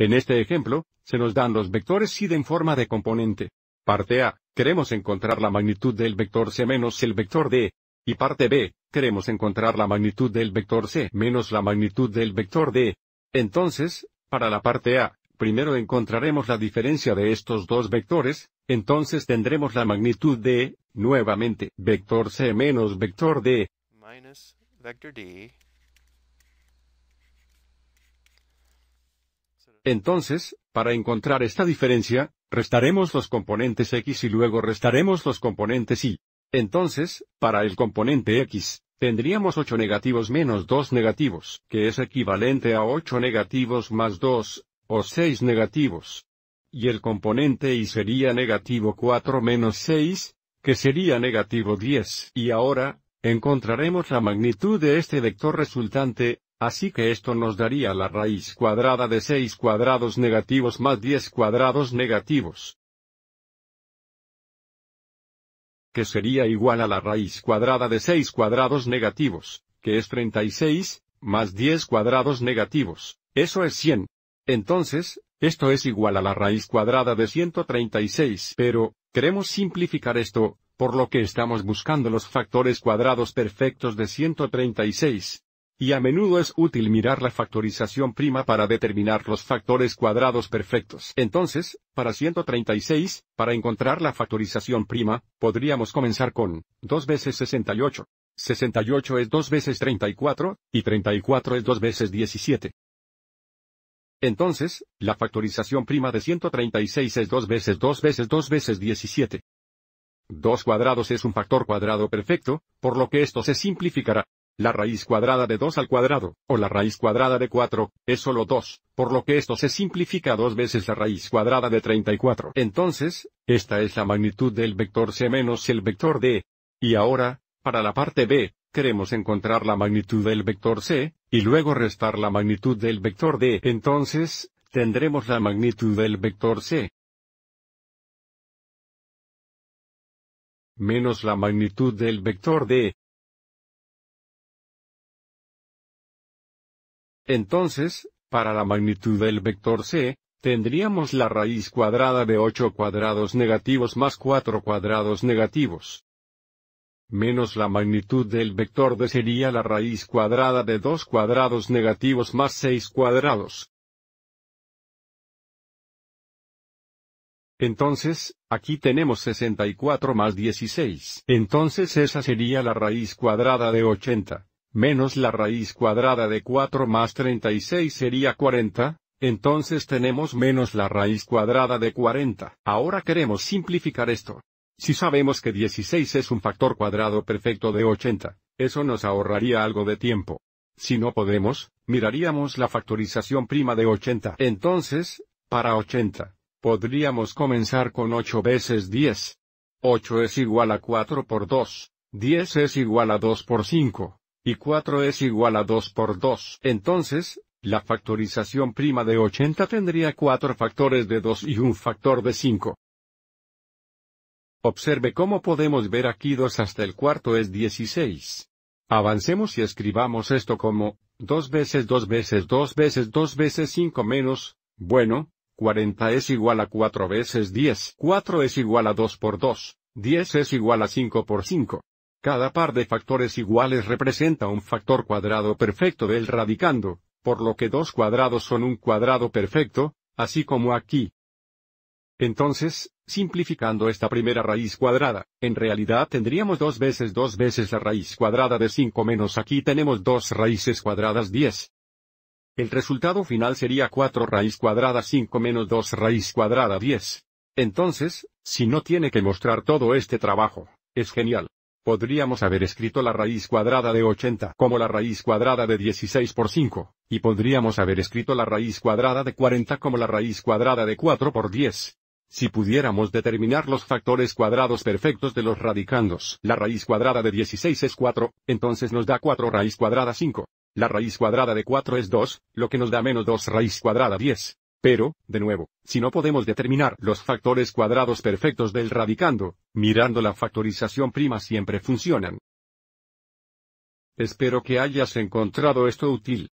En este ejemplo, se nos dan los vectores SID en forma de componente. Parte A, queremos encontrar la magnitud del vector C menos el vector D. Y parte B, queremos encontrar la magnitud del vector C menos la magnitud del vector D. Entonces, para la parte A, primero encontraremos la diferencia de estos dos vectores, entonces tendremos la magnitud de, nuevamente, vector C menos vector D. vector D. Entonces, para encontrar esta diferencia, restaremos los componentes x y luego restaremos los componentes y. Entonces, para el componente x, tendríamos 8 negativos menos 2 negativos, que es equivalente a 8 negativos más 2, o 6 negativos. Y el componente y sería negativo 4 menos 6, que sería negativo 10. Y ahora, encontraremos la magnitud de este vector resultante, Así que esto nos daría la raíz cuadrada de 6 cuadrados negativos más 10 cuadrados negativos. Que sería igual a la raíz cuadrada de 6 cuadrados negativos, que es 36, más 10 cuadrados negativos, eso es 100. Entonces, esto es igual a la raíz cuadrada de 136. Pero, queremos simplificar esto, por lo que estamos buscando los factores cuadrados perfectos de 136. Y a menudo es útil mirar la factorización prima para determinar los factores cuadrados perfectos. Entonces, para 136, para encontrar la factorización prima, podríamos comenzar con 2 veces 68. 68 es 2 veces 34, y 34 es 2 veces 17. Entonces, la factorización prima de 136 es 2 veces 2 veces 2 veces 17. 2 cuadrados es un factor cuadrado perfecto, por lo que esto se simplificará. La raíz cuadrada de 2 al cuadrado, o la raíz cuadrada de 4, es solo 2, por lo que esto se simplifica dos veces la raíz cuadrada de 34. Entonces, esta es la magnitud del vector C menos el vector D. Y ahora, para la parte B, queremos encontrar la magnitud del vector C, y luego restar la magnitud del vector D. Entonces, tendremos la magnitud del vector C. menos la magnitud del vector D, Entonces, para la magnitud del vector c, tendríamos la raíz cuadrada de 8 cuadrados negativos más 4 cuadrados negativos. Menos la magnitud del vector d sería la raíz cuadrada de 2 cuadrados negativos más 6 cuadrados. Entonces, aquí tenemos 64 más 16. Entonces esa sería la raíz cuadrada de 80 menos la raíz cuadrada de 4 más 36 sería 40, entonces tenemos menos la raíz cuadrada de 40. Ahora queremos simplificar esto. Si sabemos que 16 es un factor cuadrado perfecto de 80, eso nos ahorraría algo de tiempo. Si no podemos, miraríamos la factorización prima de 80. Entonces, para 80, podríamos comenzar con 8 veces 10. 8 es igual a 4 por 2, 10 es igual a 2 por 5, y 4 es igual a 2 por 2. Entonces, la factorización prima de 80 tendría 4 factores de 2 y un factor de 5. Observe cómo podemos ver aquí 2 hasta el cuarto es 16. Avancemos y escribamos esto como 2 veces 2 veces 2 veces 2 veces 5 menos, bueno, 40 es igual a 4 veces 10. 4 es igual a 2 por 2, 10 es igual a 5 por 5. Cada par de factores iguales representa un factor cuadrado perfecto del radicando, por lo que dos cuadrados son un cuadrado perfecto, así como aquí. Entonces, simplificando esta primera raíz cuadrada, en realidad tendríamos dos veces dos veces la raíz cuadrada de 5 menos aquí tenemos dos raíces cuadradas 10. El resultado final sería 4 raíz cuadrada 5 menos 2 raíz cuadrada 10. Entonces, si no tiene que mostrar todo este trabajo, es genial. Podríamos haber escrito la raíz cuadrada de 80 como la raíz cuadrada de 16 por 5, y podríamos haber escrito la raíz cuadrada de 40 como la raíz cuadrada de 4 por 10. Si pudiéramos determinar los factores cuadrados perfectos de los radicandos, la raíz cuadrada de 16 es 4, entonces nos da 4 raíz cuadrada 5. La raíz cuadrada de 4 es 2, lo que nos da menos 2 raíz cuadrada 10. Pero, de nuevo, si no podemos determinar los factores cuadrados perfectos del radicando, mirando la factorización prima siempre funcionan. Espero que hayas encontrado esto útil.